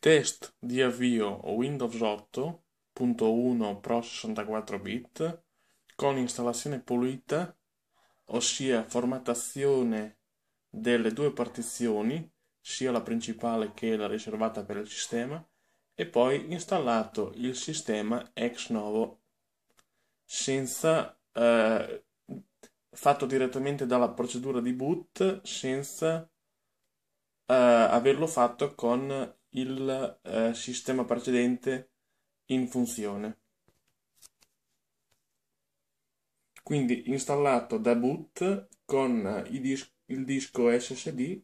Test di avvio Windows 8.1 Pro 64 bit con installazione pulita, ossia formattazione delle due partizioni, sia la principale che la riservata per il sistema, e poi installato il sistema ex novo senza eh, fatto direttamente dalla procedura di boot senza eh, averlo fatto con il eh, sistema precedente in funzione. Quindi installato da boot con dis il disco SSD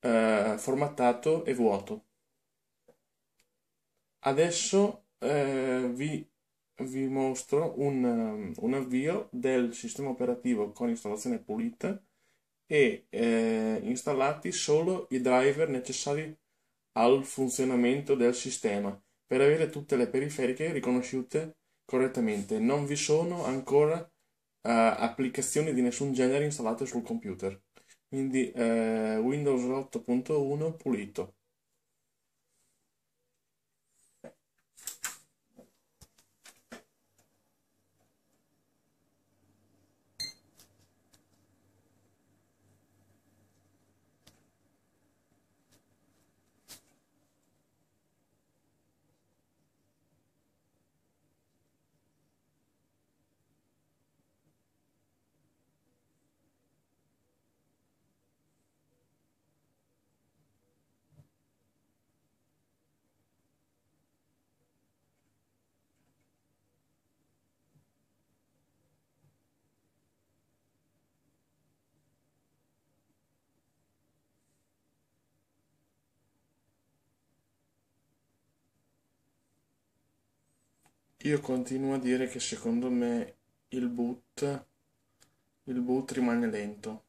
eh, formattato e vuoto. Adesso eh, vi, vi, mostro un, un, avvio del sistema operativo con installazione pulita e eh, installati solo i driver necessari al funzionamento del sistema per avere tutte le periferiche riconosciute correttamente. Non vi sono ancora uh, applicazioni di nessun genere installate sul computer. Quindi uh, Windows 8.1 pulito. Io continuo a dire che secondo me il boot, il boot rimane lento.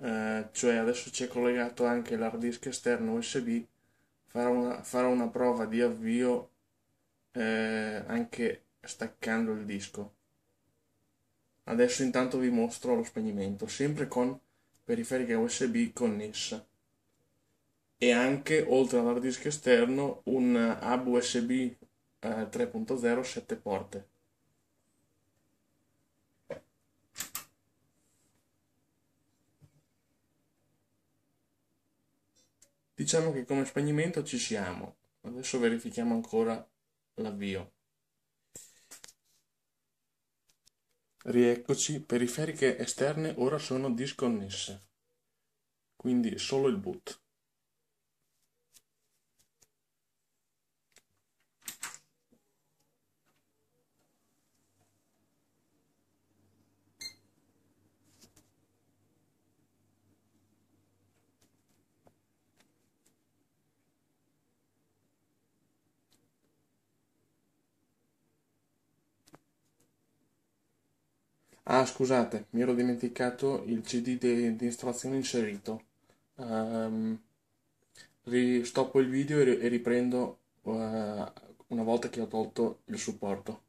Eh, cioè adesso c'è collegato anche l'hard disk esterno USB, farò una, farò una prova di avvio eh, anche staccando il disco. Adesso intanto vi mostro lo spegnimento, sempre con periferica USB connessa e anche oltre all'hard disk esterno un hub USB eh, 3.0 7 porte. Diciamo che come spegnimento ci siamo. Adesso verifichiamo ancora l'avvio. Rieccoci, periferiche esterne ora sono disconnesse, quindi solo il boot. Ah, scusate, mi ero dimenticato il CD di, installazione inserito. Um, ehm, ristoppo il video e, riprendo uh, una volta che ho tolto il supporto.